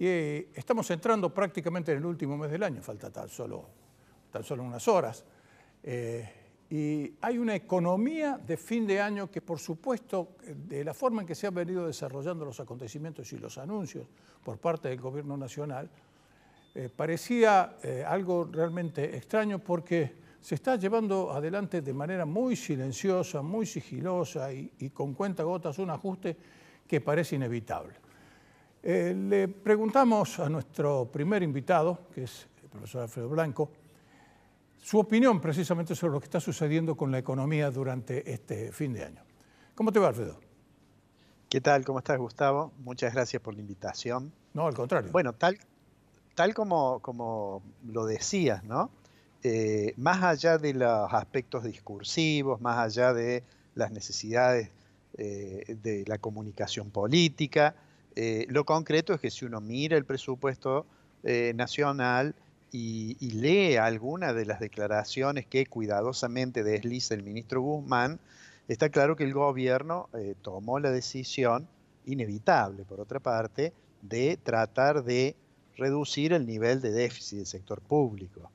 Y eh, estamos entrando prácticamente en el último mes del año, falta tan solo, solo unas horas. Eh, y hay una economía de fin de año que, por supuesto, de la forma en que se han venido desarrollando los acontecimientos y los anuncios por parte del Gobierno Nacional, eh, parecía algo realmente extraño porque se está llevando adelante de manera muy silenciosa, muy sigilosa y, y con gotas un ajuste que parece inevitable. Eh, le preguntamos a nuestro primer invitado, que es el profesor Alfredo Blanco, su opinión precisamente sobre lo que está sucediendo con la economía durante este fin de año. ¿Cómo te va, Alfredo? ¿Qué tal? ¿Cómo estás, Gustavo? Muchas gracias por la invitación. No, al contrario. Bueno, tal, tal como, lo decías, ¿no? Eh, más allá de los aspectos discursivos, más allá de las necesidades eh, de la comunicación política, eh, lo concreto es que si uno mira el presupuesto eh, nacional y, lee alguna de las declaraciones que cuidadosamente desliza el ministro Guzmán, está claro que el gobierno eh, tomó la decisión inevitable, por otra parte, de tratar de reducir el nivel de déficit del sector público.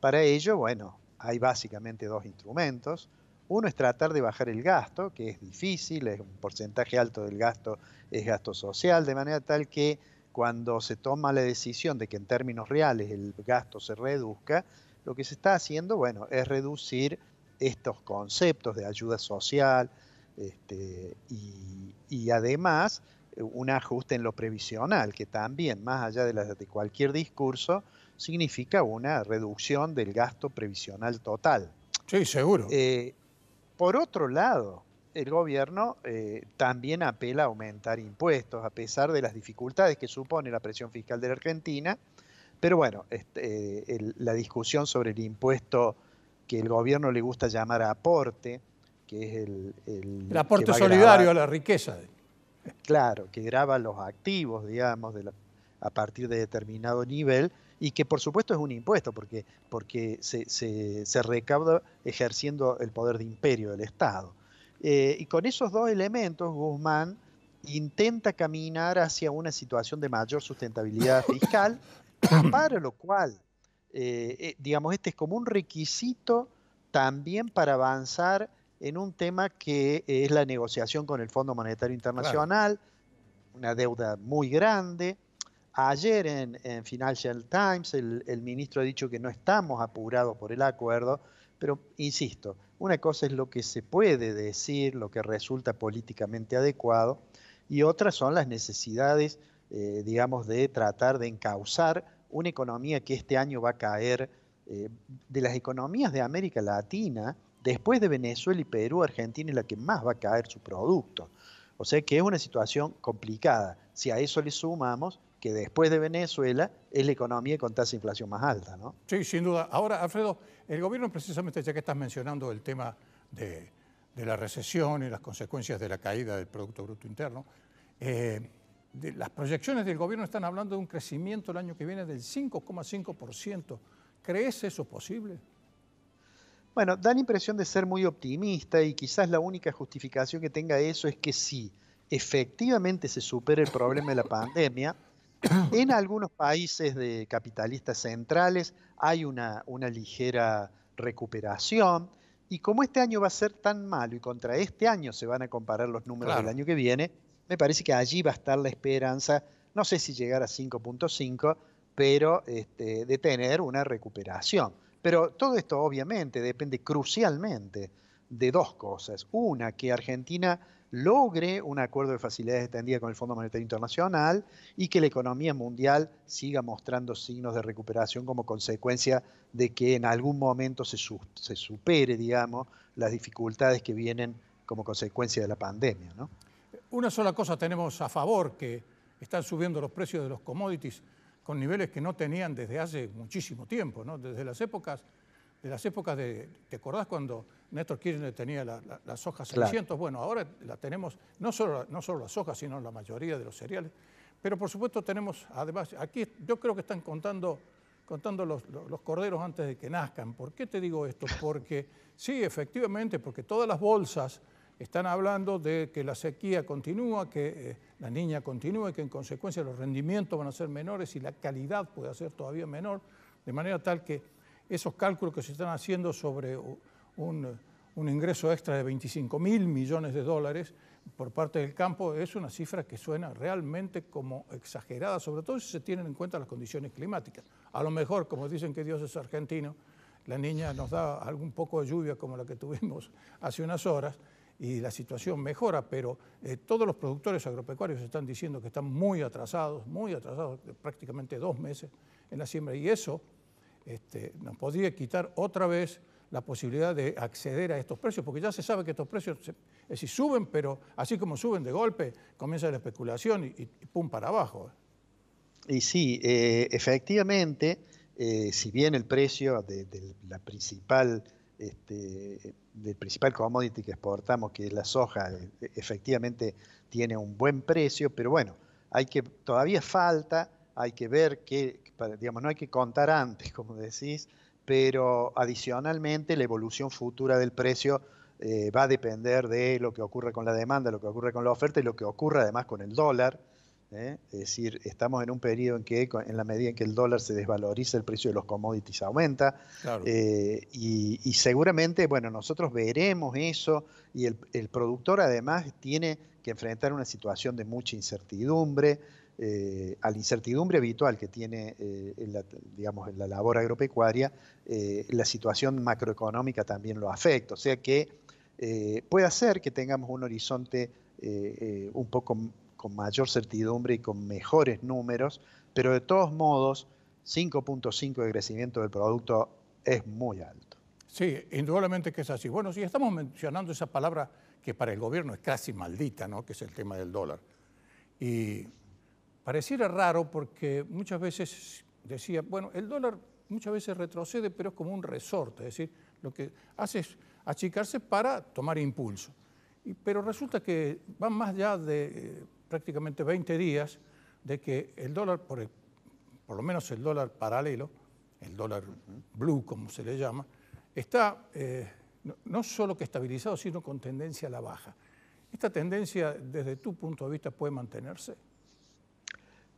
Para ello, bueno, hay básicamente dos instrumentos. Uno es tratar de bajar el gasto, que es difícil, es un porcentaje alto del gasto, es gasto social, de manera tal que cuando se toma la decisión de que en términos reales el gasto se reduzca, lo que se está haciendo, bueno, es reducir estos conceptos de ayuda social este, y, además eh, un ajuste en lo previsional, que también, más allá de, cualquier discurso, significa una reducción del gasto previsional total. Sí, seguro. Eh, por otro lado, el gobierno eh, también apela a aumentar impuestos, a pesar de las dificultades que supone la presión fiscal de la Argentina. Pero bueno, este, eh, la discusión sobre el impuesto que el gobierno le gusta llamar aporte, que es el... El, aporte solidario a, la riqueza. Claro, que graba los activos, digamos, a partir de determinado nivel, y que por supuesto es un impuesto, porque, porque se, recauda ejerciendo el poder de imperio del Estado. Eh, y con esos dos elementos, Guzmán intenta caminar hacia una situación de mayor sustentabilidad fiscal, para lo cual, eh, eh, digamos, este es como un requisito también para avanzar en un tema que es la negociación con el Fondo Monetario Internacional, una deuda muy grande, Ayer en, Financial Times el, ministro ha dicho que no estamos apurados por el acuerdo, pero insisto, una cosa es lo que se puede decir, lo que resulta políticamente adecuado, y otra son las necesidades, eh, digamos, de tratar de encauzar una economía que este año va a caer eh, de las economías de América Latina, después de Venezuela y Perú, Argentina es la que más va a caer su producto. O sea que es una situación complicada. Si a eso le sumamos que después de Venezuela es la economía con tasa de inflación más alta, ¿no? Sí, sin duda. Ahora, Alfredo, el gobierno precisamente, ya que estás mencionando el tema de, la recesión y las consecuencias de la caída del Producto Bruto Interno, eh, las proyecciones del gobierno están hablando de un crecimiento el año que viene del 5,5%. ¿Crees eso posible? Bueno, da la impresión de ser muy optimista y quizás la única justificación que tenga eso es que si efectivamente se supera el problema de la pandemia, en algunos países de capitalistas centrales hay una, ligera recuperación. Y como este año va a ser tan malo y contra este año se van a comparar los números del año que viene, me parece que allí va a estar la esperanza, no sé si llegar a 5.5, pero este, de tener una recuperación. Pero todo esto obviamente depende crucialmente de dos cosas. Una, que Argentina logre un acuerdo de facilidades extendida con el Fondo Monetario Internacional y que la economía mundial siga mostrando signos de recuperación como consecuencia de que en algún momento se, supere, digamos, las dificultades que vienen como consecuencia de la pandemia. Una sola cosa tenemos a favor, que están subiendo los precios de los commodities con niveles que no tenían desde hace muchísimo tiempo, ¿no? desde las épocas, de las épocas de, ¿te acordás cuando Néstor Kirchner tenía las hojas 600, bueno, ahora la tenemos, no solo, no solo las hojas, sino la mayoría de los cereales. Pero por supuesto tenemos, además, aquí yo creo que están contando, contando los, corderos antes de que nazcan. ¿Por qué te digo esto? Porque sí, efectivamente, porque todas las bolsas están hablando de que la sequía continúa, que eh, la niña continúa y que en consecuencia los rendimientos van a ser menores y la calidad puede ser todavía menor, de manera tal que esos cálculos que se están haciendo sobre un, eh, un ingreso extra de 25 mil millones de dólares por parte del campo es una cifra que suena realmente como exagerada, sobre todo si se tienen en cuenta las condiciones climáticas. A lo mejor, como dicen que Dios es argentino, la niña nos da algún poco de lluvia como la que tuvimos hace unas horas y la situación mejora, pero eh, todos los productores agropecuarios están diciendo que están muy atrasados, muy atrasados, prácticamente dos meses en la siembra y eso este, nos podría quitar otra vez la posibilidad de acceder a estos precios, porque ya se sabe que estos precios, si eh, suben, pero así como suben de golpe, comienza la especulación y, pum para abajo. Y sí, eh, efectivamente, eh, si bien el precio de, la principal, este, del principal commodity que exportamos, que es la soja, efectivamente tiene un buen precio, pero bueno, hay que, todavía falta, hay que ver que, digamos, no hay que contar antes, como decís, pero adicionalmente la evolución futura del precio eh, va a depender de lo que ocurre con la demanda, lo que ocurre con la oferta y lo que ocurre además con el dólar. ¿eh? Es decir, estamos en un periodo en que, en la medida en que el dólar se desvaloriza, el precio de los commodities aumenta. Eh, y, seguramente, bueno, nosotros veremos eso y el productor además tiene que enfrentar una situación de mucha incertidumbre. Eh, a la incertidumbre habitual que tiene eh, la, digamos, la labor agropecuaria, eh, la situación macroeconómica también lo afecta. O sea que puede ser que tengamos un horizonte un poco con mayor certidumbre y con mejores números, pero de todos modos, 5.5 de crecimiento del producto es muy alto. Sí, indudablemente que es así. Bueno, si estamos mencionando esa palabra que para el gobierno es casi maldita, ¿no? que es el tema del dólar. Y Pareciera raro porque muchas veces decía, bueno, el dólar muchas veces retrocede, pero es como un resorte, es decir, lo que hace es achicarse para tomar impulso. pero resulta que van más allá de eh, prácticamente 20 días de que el dólar, por, lo menos el dólar paralelo, el dólar blue como se le llama, está eh, no solo que estabilizado, sino con tendencia a la baja. ¿Esta tendencia desde tu punto de vista puede mantenerse?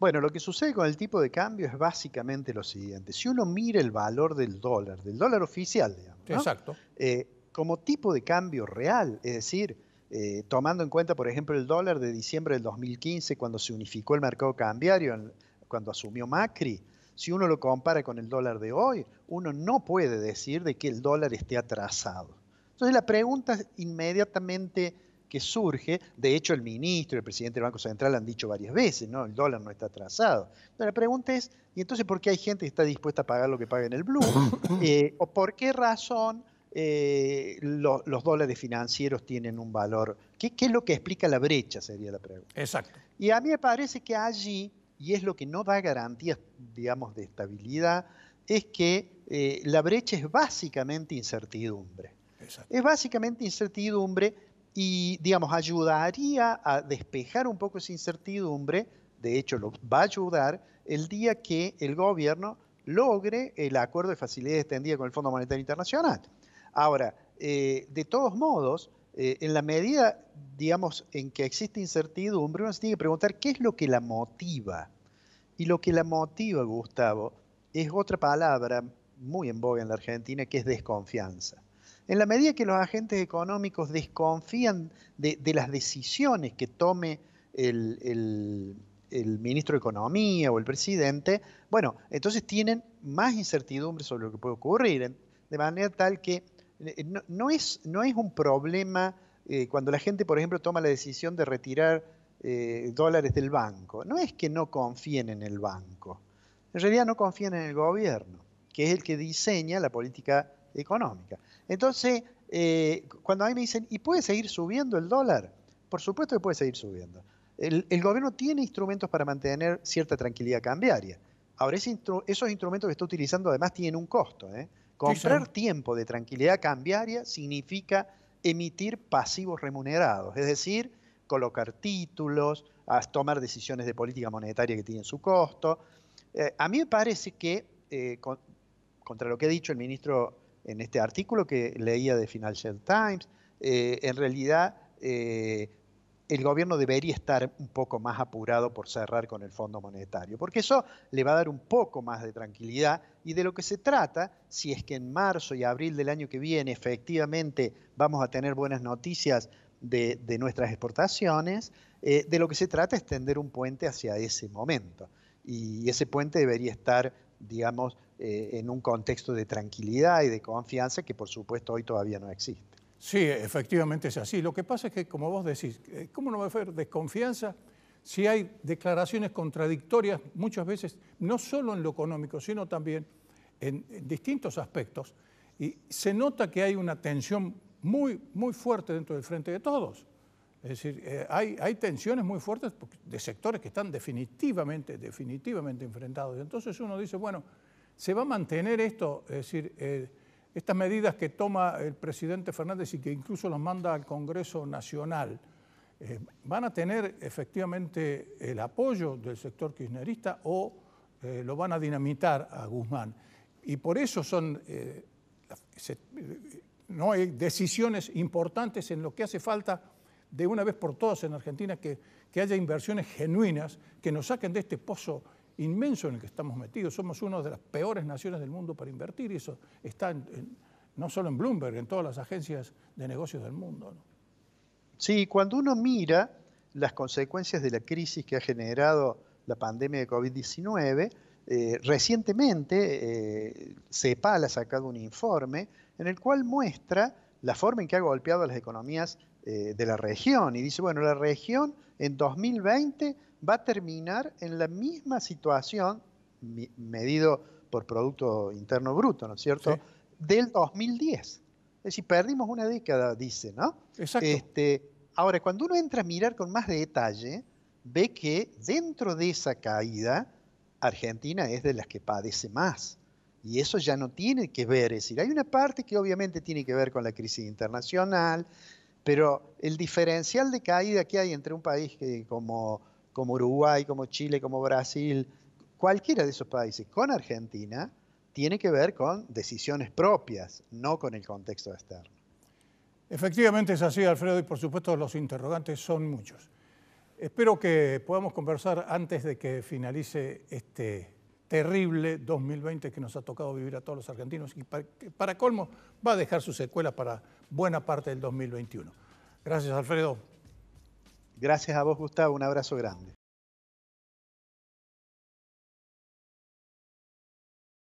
Bueno, lo que sucede con el tipo de cambio es básicamente lo siguiente. Si uno mira el valor del dólar, del dólar oficial, digamos, Exacto. Eh, como tipo de cambio real, es decir, eh, tomando en cuenta, por ejemplo, el dólar de diciembre del 2015, cuando se unificó el mercado cambiario, cuando asumió Macri, si uno lo compara con el dólar de hoy, uno no puede decir de que el dólar esté atrasado. Entonces la pregunta inmediatamente que surge, de hecho el ministro y el presidente del Banco Central han dicho varias veces, ¿no? El dólar no está atrasado. la pregunta es, ¿y entonces por qué hay gente que está dispuesta a pagar lo que paga en el Blue? Eh, ¿O por qué razón eh, los dólares financieros tienen un valor? ¿Qué, es lo que explica la brecha? Sería la pregunta. Exacto. Y a mí me parece que allí, y es lo que no da garantías, digamos, de estabilidad, es que eh, la brecha es básicamente incertidumbre. Es básicamente incertidumbre y, digamos, ayudaría a despejar un poco esa incertidumbre, de hecho lo va a ayudar el día que el gobierno logre el acuerdo de facilidad extendida con el Fondo Monetario Internacional. Ahora, eh, de todos modos, eh, en la medida, digamos, en que existe incertidumbre, uno se tiene que preguntar qué es lo que la motiva. Y lo que la motiva, Gustavo, es otra palabra muy en boga en la Argentina, que es desconfianza. En la medida que los agentes económicos desconfían de, las decisiones que tome el, ministro de Economía o el presidente, bueno, entonces tienen más incertidumbre sobre lo que puede ocurrir, de manera tal que eh, eh, no, es, no es, un problema eh, cuando la gente, por ejemplo, toma la decisión de retirar dólares del banco. No es que no confíen en el banco, en realidad no confían en el gobierno, que es el que diseña la política económica. Entonces, eh, cuando a mí me dicen, ¿y puede seguir subiendo el dólar? Por supuesto que puede seguir subiendo. El, gobierno tiene instrumentos para mantener cierta tranquilidad cambiaria. Ahora, esos instrumentos que está utilizando además tienen un costo. ¿eh? Comprar tiempo de tranquilidad cambiaria significa emitir pasivos remunerados, es decir, colocar títulos, tomar decisiones de política monetaria que tienen su costo. Eh, a mí me parece que, contra lo que ha dicho el ministro en este artículo que leía de Financial Times, eh, en realidad eh, el gobierno debería estar un poco más apurado por cerrar con el Fondo Monetario, porque eso le va a dar un poco más de tranquilidad y de lo que se trata, si es que en marzo y abril del año que viene efectivamente vamos a tener buenas noticias de, nuestras exportaciones, eh, de lo que se trata es tender un puente hacia ese momento. Y ese puente debería estar, digamos, eh, en un contexto de tranquilidad y de confianza que por supuesto hoy todavía no existe. Sí, efectivamente es así. Lo que pasa es que, como vos decís, eh, ¿cómo no va a haber desconfianza si hay declaraciones contradictorias muchas veces, no solo en lo económico, sino también en, distintos aspectos? Y se nota que hay una tensión muy, muy fuerte dentro del frente de todos. Es decir, eh, hay, hay, tensiones muy fuertes de sectores que están definitivamente, definitivamente enfrentados. Entonces uno dice, bueno, ¿Se va a mantener esto? Es decir, eh, estas medidas que toma el presidente Fernández y que incluso las manda al Congreso Nacional, eh, ¿van a tener efectivamente el apoyo del sector kirchnerista o eh, lo van a dinamitar a Guzmán? Y por eso son no hay decisiones importantes en lo que hace falta de una vez por todas en Argentina que, que haya inversiones genuinas que nos saquen de este pozo inmenso en el que estamos metidos. Somos una de las peores naciones del mundo para invertir y eso está no solo en Bloomberg, en todas las agencias de negocios del mundo. Sí, cuando uno mira las consecuencias de la crisis que ha generado la pandemia de COVID-19, eh, recientemente eh, CEPAL ha sacado un informe en el cual muestra la forma en que ha golpeado a las economías eh, de la región. Y dice, bueno, la región en 2020 va a terminar en la misma situación, medido por Producto Interno Bruto, ¿no es cierto?, del 2010. Es decir, perdimos una década, dice, ¿no? Exacto. Este, ahora, cuando uno entra a mirar con más detalle, ve que dentro de esa caída, Argentina es de las que padece más. Y eso ya no tiene que ver, es decir, hay una parte que obviamente tiene que ver con la crisis internacional, pero el diferencial de caída que hay entre un país como, como Uruguay, como Chile, como Brasil, cualquiera de esos países, con Argentina, tiene que ver con decisiones propias, no con el contexto externo. Efectivamente es así, Alfredo, y por supuesto los interrogantes son muchos. Espero que podamos conversar antes de que finalice este terrible 2020 que nos ha tocado vivir a todos los argentinos y para, colmo va a dejar su secuela para buena parte del 2021. Gracias Alfredo. Gracias a vos Gustavo, un abrazo grande.